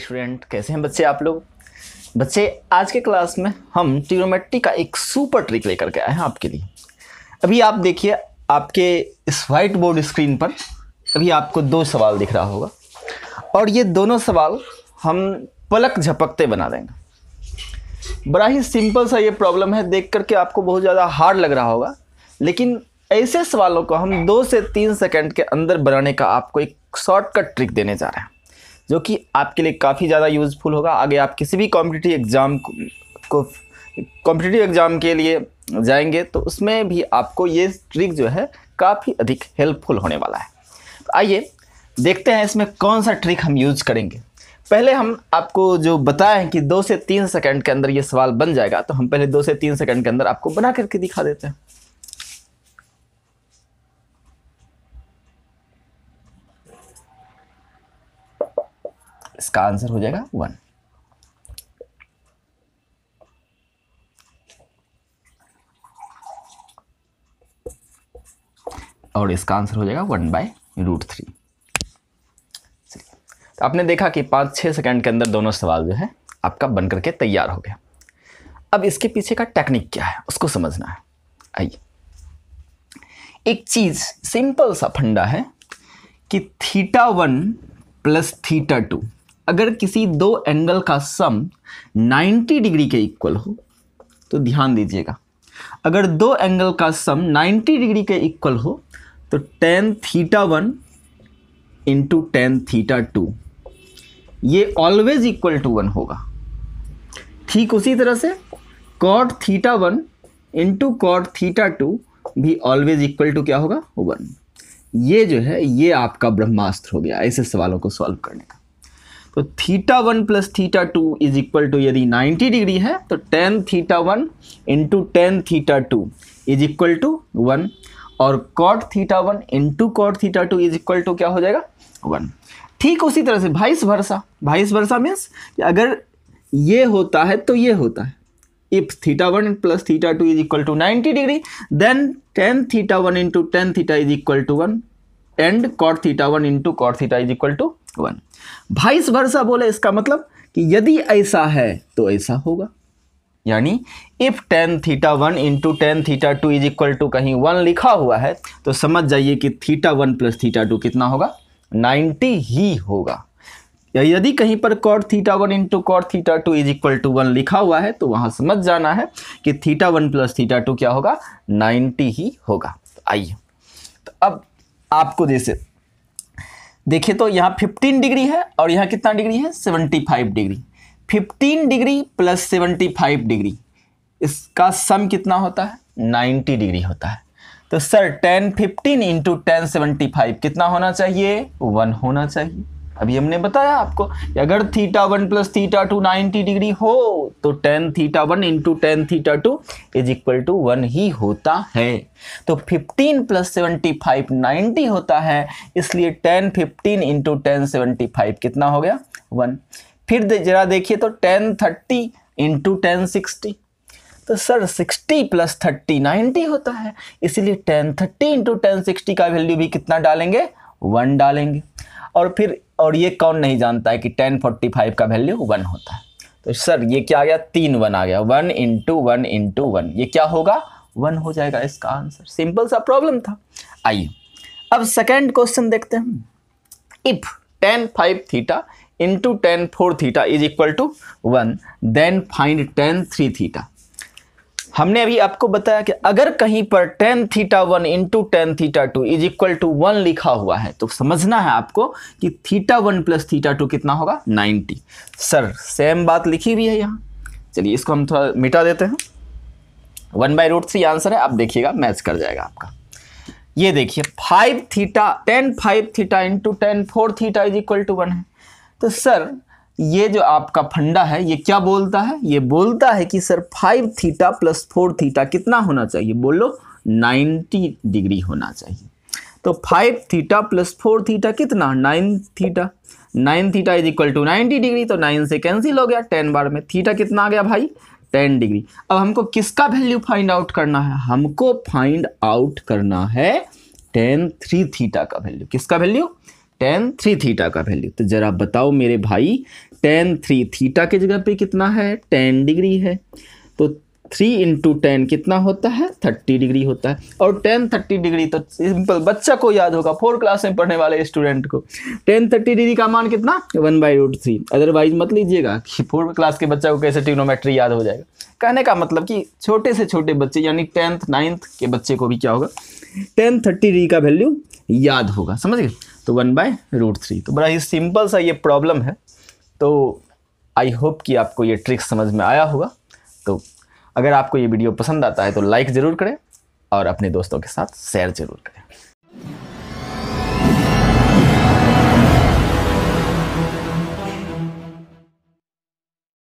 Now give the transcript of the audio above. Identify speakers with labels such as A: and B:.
A: student कैसे हैं बच्चे आप लोग बच्चे आज के क्लास में हम ट्रिग्नोमेट्री का एक सुपर ट्रिक लेकर के आए हैं आपके लिए अभी आप देखिए आपके इस वाइट बोर्ड स्क्रीन पर अभी आपको दो सवाल दिख रहा होगा और ये दोनों सवाल हम पलक झपकते बना देंगे बड़ा ही सिंपल सा ये प्रॉब्लम है देख करके आपको बहुत ज़्यादा हार्ड लग रहा होगा लेकिन ऐसे सवालों को हम दो से तीन सेकेंड के अंदर बनाने का आपको एक शॉर्टकट ट्रिक देने जा रहे हैं जो कि आपके लिए काफ़ी ज़्यादा यूज़फुल होगा आगे आप किसी भी कॉम्पिटिटिव एग्ज़ाम को कॉम्पिटिटिव एग्ज़ाम के लिए जाएंगे तो उसमें भी आपको ये ट्रिक जो है काफ़ी अधिक हेल्पफुल होने वाला है तो आइए देखते हैं इसमें कौन सा ट्रिक हम यूज करेंगे पहले हम आपको जो बताए हैं कि दो से तीन सेकंड के अंदर ये सवाल बन जाएगा तो हम पहले दो से तीन सेकंड के अंदर आपको बना करके दिखा देते हैं इसका आंसर हो जाएगा वन और इसका आंसर हो जाएगा वन बाय रूट थ्री तो आपने देखा कि पाँच छः सेकंड के अंदर दोनों सवाल जो है आपका बन करके तैयार हो गया अब इसके पीछे का टेक्निक क्या है उसको समझना है आइए एक चीज़ सिंपल सा फंडा है कि theta one plus theta two अगर किसी दो एंगल का सम 90 डिग्री के इक्वल हो तो ध्यान दीजिएगा अगर दो एंगल का सम 90 डिग्री के इक्वल हो तो tan theta one into tan theta two ये ऑलवेज इक्वल टू वन होगा ठीक उसी तरह से cot theta one into cot theta two भी ऑलवेज इक्वल टू क्या होगा वन ये जो है ये आपका ब्रह्मास्त्र हो गया ऐसे सवालों को सॉल्व करने का तो theta one plus theta two is equal to यदि 90 डिग्री है तो tan theta one into tan theta two is equal to one और cot theta one into cot theta two is equal to क्या हो जाएगा वन ठीक उसी तरह से भाईस वर्षा भाईस वर्षा मीन्स अगर ये होता है तो ये होता है if theta one plus theta two is equal to ninety degree then tan theta one into tan theta is equal to one and cot theta one into cot theta is equal to one vice versa बोले इसका मतलब कि यदि ऐसा है तो ऐसा होगा यानी if tan theta one into tan theta two is equal to कहीं वन लिखा हुआ है तो समझ जाइए कि theta one plus theta two कितना होगा नाइन्टी ही होगा या यदि कहीं पर cot theta one into cot theta two is equal to one लिखा हुआ है तो वहां समझ जाना है कि theta one plus theta two क्या होगा नाइन्टी ही होगा तो आइए तो अब आपको जैसे देखिए तो यहाँ 15 डिग्री है और यहाँ कितना डिग्री है 75 डिग्री 15 डिग्री प्लस 75 डिग्री इसका सम कितना होता है 90 डिग्री होता है तो सर 10 15 इंटू टेन सेवेंटी कितना होना चाहिए वन होना चाहिए अभी हमने बताया आपको अगर theta one plus theta two ninety degree हो तो tan theta one into tan theta two is equal to one ही होता है तो fifteen plus seventy five ninety होता है इसलिए tan fifteen into tan seventy five कितना हो गया वन फिर दे जरा देखिए तो tan thirty into tan sixty तो सर 60 प्लस थर्टी 90 होता है इसीलिए tan thirty into tan sixty का वैल्यू भी कितना डालेंगे वन डालेंगे और फिर और ये कौन नहीं जानता है कि टेन फोर्टी फाइव का वैल्यू वन होता है तो सर ये क्या आ गया तीन वन आ गया one into one into one ये क्या होगा वन हो जाएगा इसका आंसर सिंपल सा प्रॉब्लम था आइए अब सेकेंड क्वेश्चन देखते हैं if tan five theta into tan four theta is equal to one then find tan three theta हमने अभी आपको बताया कि अगर कहीं पर tan theta one into tan theta two is equal to one लिखा हुआ है तो समझना है आपको कि theta one plus theta two कितना होगा नाइन्टी सर सेम बात लिखी हुई है यहाँ चलिए इसको हम थोड़ा मिटा देते हैं one by root three answer है आप देखिएगा मैच कर जाएगा आपका ये देखिए five theta tan five theta into tan four theta is equal to one है तो सर ये जो आपका फंडा है ये क्या बोलता है ये बोलता है कि sir five theta plus four theta कितना होना चाहिए बोलो नाइन्टी डिग्री होना चाहिए तो five theta plus four theta कितना nine theta nine theta is equal to ninety degree तो नाइन से कैंसिल हो गया टेन बार में थीटा कितना आ गया भाई टेन डिग्री अब हमको किसका वैल्यू फाइंड आउट करना है हमको फाइंड आउट करना है टेन थ्री थीटा का वैल्यू किसका वैल्यू टेन थ्री थीटा का वैल्यू तो ज़रा बताओ मेरे भाई टेन थ्री थीटा की जगह पे कितना है टेन डिग्री है तो थ्री इंटू टेन कितना होता है थर्टी डिग्री होता है और टेन थर्टी डिग्री तो सिंपल बच्चा को याद होगा फोर क्लास में पढ़ने वाले स्टूडेंट को टेन थर्टी डिग्री का मान कितना one by root three otherwise मत लीजिएगा कि फोर्थ क्लास के बच्चा को कैसे ट्रिग्नोमेट्री याद हो जाएगा कहने का मतलब कि छोटे से छोटे बच्चे यानी टेंथ नाइन्थ के बच्चे को भी क्या होगा टेन थर्टी डिग्री का वैल्यू याद होगा समझ गए तो वन बाय रूट थ्री तो बड़ा ही सिंपल सा ये प्रॉब्लम है तो आई होप कि आपको ये ट्रिक समझ में आया होगा तो अगर आपको ये वीडियो पसंद आता है तो लाइक ज़रूर करें और अपने दोस्तों के साथ शेयर ज़रूर करें